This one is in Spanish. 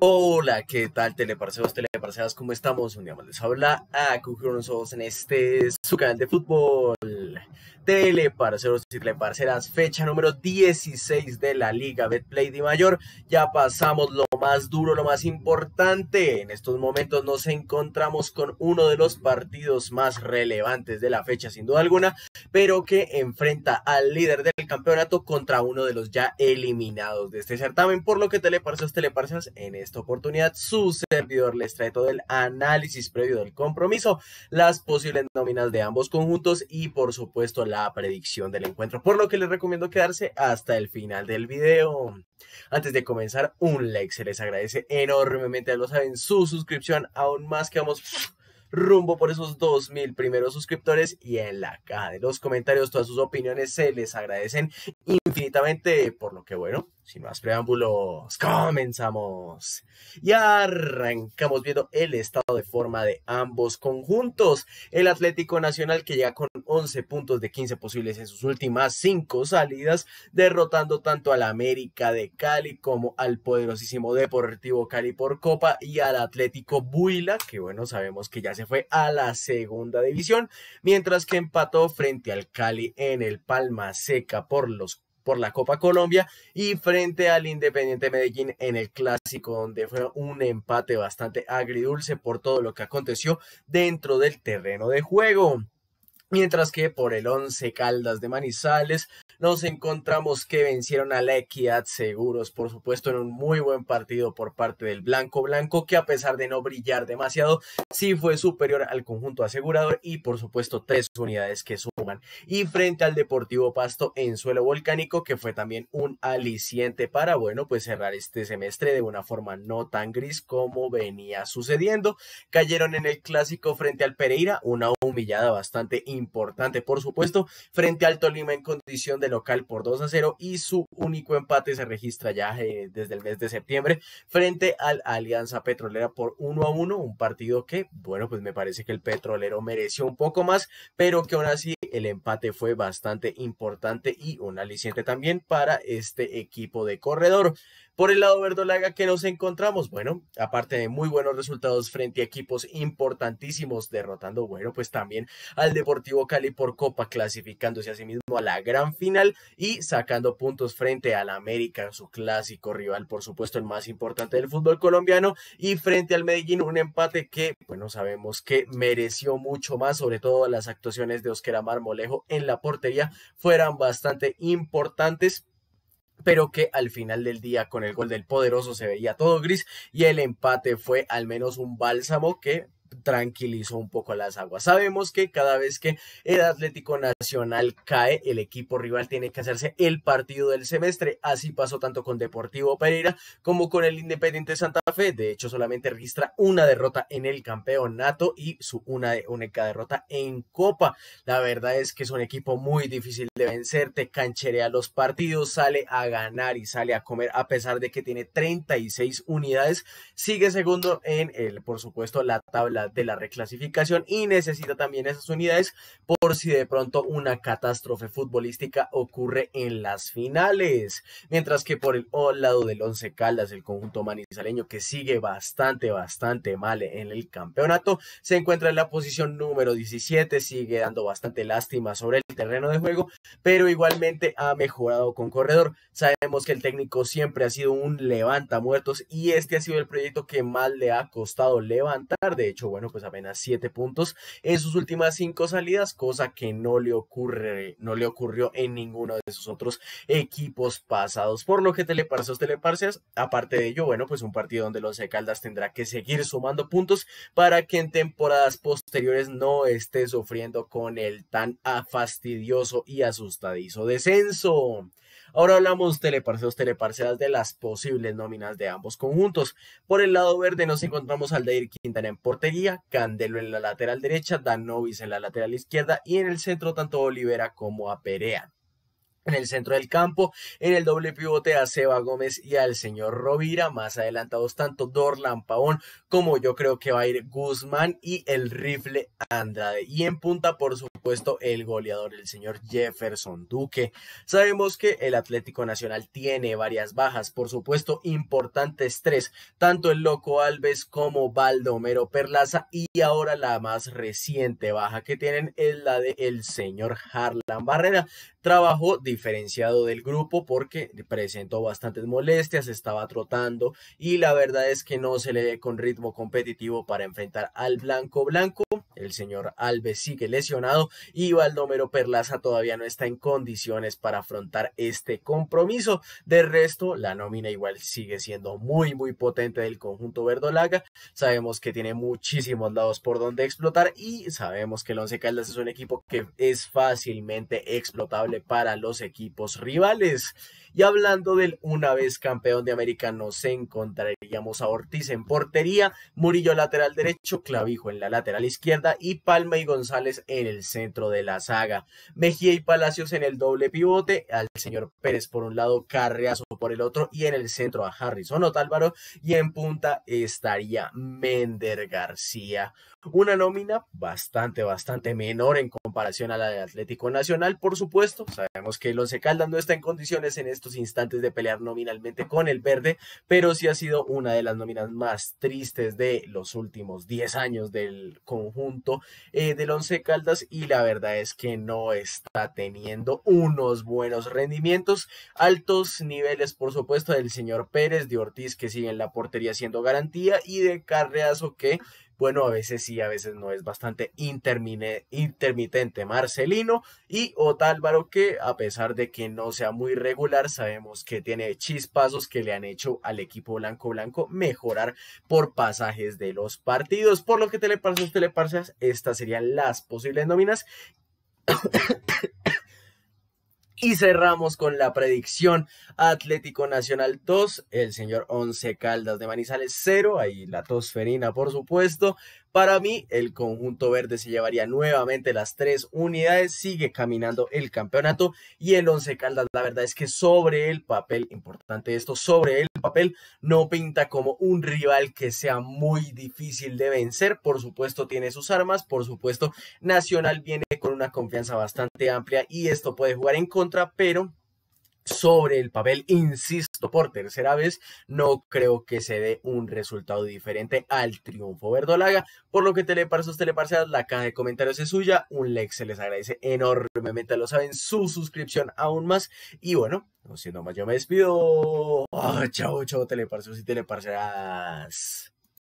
Hola, ¿qué tal teleparceos, teleparceras? ¿Cómo estamos? Un día más les habla a nosotros en este su canal de fútbol. Teleparceros y Teleparceras, fecha número 16 de la Liga Betplay de Mayor. Ya pasamos lo más duro, lo más importante. En estos momentos nos encontramos con uno de los partidos más relevantes de la fecha, sin duda alguna, pero que enfrenta al líder del campeonato contra uno de los ya eliminados de este certamen. Por lo que Teleparceros, Teleparceras, en esta oportunidad, su servidor les trae todo el análisis previo del compromiso, las posibles nóminas de ambos conjuntos y, por supuesto, la predicción del encuentro, por lo que les recomiendo quedarse hasta el final del video. Antes de comenzar, un like se les agradece enormemente, lo saben, su suscripción, aún más que vamos rumbo por esos 2.000 primeros suscriptores y en la caja de los comentarios todas sus opiniones se les agradecen infinitamente, por lo que bueno, sin más preámbulos, comenzamos. Y arrancamos viendo el estado de forma de ambos conjuntos. El Atlético Nacional que ya con 11 puntos de 15 posibles en sus últimas 5 salidas, derrotando tanto al América de Cali como al poderosísimo Deportivo Cali por Copa y al Atlético Buila, que bueno, sabemos que ya se fue a la segunda división, mientras que empató frente al Cali en el Palma Seca por los por la Copa Colombia y frente al Independiente Medellín en el clásico, donde fue un empate bastante agridulce por todo lo que aconteció dentro del terreno de juego. Mientras que por el 11 Caldas de Manizales nos encontramos que vencieron a la Equidad Seguros, por supuesto, en un muy buen partido por parte del Blanco Blanco, que a pesar de no brillar demasiado, sí fue superior al conjunto asegurador y por supuesto tres unidades que suman. Y frente al Deportivo Pasto en suelo volcánico, que fue también un aliciente para, bueno, pues cerrar este semestre de una forma no tan gris como venía sucediendo. Cayeron en el clásico frente al Pereira, una humillada bastante importante, por supuesto, frente al Tolima en condición de local por 2 a 0 y su único empate se registra ya eh, desde el mes de septiembre frente al Alianza Petrolera por 1 a 1, un partido que, bueno, pues me parece que el Petrolero mereció un poco más, pero que aún así el empate fue bastante importante y un aliciente también para este equipo de corredor. Por el lado verdolaga que nos encontramos, bueno, aparte de muy buenos resultados frente a equipos importantísimos, derrotando, bueno, pues también al Deportivo Cali por Copa, clasificándose a sí mismo a la gran final y sacando puntos frente al América, su clásico rival, por supuesto, el más importante del fútbol colombiano, y frente al Medellín, un empate que, bueno, sabemos que mereció mucho más, sobre todo las actuaciones de Oscar Marmolejo en la portería fueran bastante importantes pero que al final del día con el gol del poderoso se veía todo gris y el empate fue al menos un bálsamo que tranquilizó un poco las aguas. Sabemos que cada vez que el Atlético Nacional cae, el equipo rival tiene que hacerse el partido del semestre. Así pasó tanto con Deportivo Pereira como con el Independiente Santa Fe. De hecho, solamente registra una derrota en el campeonato y su una única derrota en Copa. La verdad es que es un equipo muy difícil de vencer, te cancherea los partidos, sale a ganar y sale a comer a pesar de que tiene 36 unidades. Sigue segundo en el, por supuesto, la tabla de la reclasificación y necesita también esas unidades por si de pronto una catástrofe futbolística ocurre en las finales. Mientras que por el lado del Once Caldas, el conjunto manizaleño que sigue bastante, bastante mal en el campeonato, se encuentra en la posición número 17, sigue dando bastante lástima sobre el terreno de juego, pero igualmente ha mejorado con corredor. Sabemos que el técnico siempre ha sido un levanta muertos y este ha sido el proyecto que más le ha costado levantar. De hecho, bueno, pues apenas siete puntos en sus últimas cinco salidas, cosa que no le ocurre, no le ocurrió en ninguno de sus otros equipos pasados. Por lo que Teleparseos, Teleparseas, aparte de ello, bueno, pues un partido donde los Caldas tendrá que seguir sumando puntos para que en temporadas posteriores no esté sufriendo con el tan fastidioso y asustadizo descenso. Ahora hablamos, teleparceos, teleparceras, de las posibles nóminas de ambos conjuntos. Por el lado verde nos encontramos aldeir Quintan en portería, Candelo en la lateral derecha, Danovis en la lateral izquierda y en el centro tanto Olivera como a en el centro del campo. En el doble pivote a Seba Gómez y al señor Rovira. Más adelantados tanto Dorlan Paón como yo creo que va a ir Guzmán y el rifle Andrade. Y en punta, por supuesto, el goleador, el señor Jefferson Duque. Sabemos que el Atlético Nacional tiene varias bajas, por supuesto, importantes tres, tanto el Loco Alves como Baldomero Perlaza. Y ahora la más reciente baja que tienen es la del el señor Harlan Barrera. Trabajó diferenciado del grupo porque presentó bastantes molestias, estaba trotando y la verdad es que no se le ve con ritmo competitivo para enfrentar al blanco blanco. El señor Alves sigue lesionado y Valdomero Perlaza todavía no está en condiciones para afrontar este compromiso. De resto, la nómina igual sigue siendo muy, muy potente del conjunto verdolaga. Sabemos que tiene muchísimos lados por donde explotar y sabemos que el Once Caldas es un equipo que es fácilmente explotable para los equipos rivales. Y hablando del una vez campeón de América, nos encontraríamos a Ortiz en portería, Murillo lateral derecho, Clavijo en la lateral izquierda y Palma y González en el centro de la saga. Mejía y Palacios en el doble pivote, al señor Pérez por un lado, Carriazo por el otro y en el centro a Harrison Otálvaro y en punta estaría Mender García. Una nómina bastante, bastante menor en comparación a la de Atlético Nacional, por supuesto. Sabemos que el Once no está en condiciones en este estos instantes de pelear nominalmente con el verde, pero sí ha sido una de las nóminas más tristes de los últimos 10 años del conjunto eh, del Once Caldas y la verdad es que no está teniendo unos buenos rendimientos, altos niveles por supuesto del señor Pérez, de Ortiz que sigue en la portería siendo garantía y de Carreazo que bueno, a veces sí, a veces no, es bastante intermitente Marcelino y Otálvaro que a pesar de que no sea muy regular, sabemos que tiene chispazos que le han hecho al equipo blanco blanco mejorar por pasajes de los partidos, por lo que teleparsas, teleparsas, estas serían las posibles nóminas y cerramos con la predicción Atlético Nacional 2, el señor Once Caldas de Manizales 0, ahí la tosferina por supuesto, para mí, el conjunto verde se llevaría nuevamente las tres unidades, sigue caminando el campeonato y el Once Caldas, la verdad es que sobre el papel, importante esto, sobre el papel no pinta como un rival que sea muy difícil de vencer, por supuesto tiene sus armas, por supuesto Nacional viene con una confianza bastante amplia y esto puede jugar en contra, pero sobre el papel, insisto, por tercera vez, no creo que se dé un resultado diferente al triunfo verdolaga, por lo que teleparsos, teleparceras, la caja de comentarios es suya, un like se les agradece enormemente, lo saben, su suscripción aún más, y bueno, no siendo más, yo me despido, chau ah, chao, chao, y teleparceras.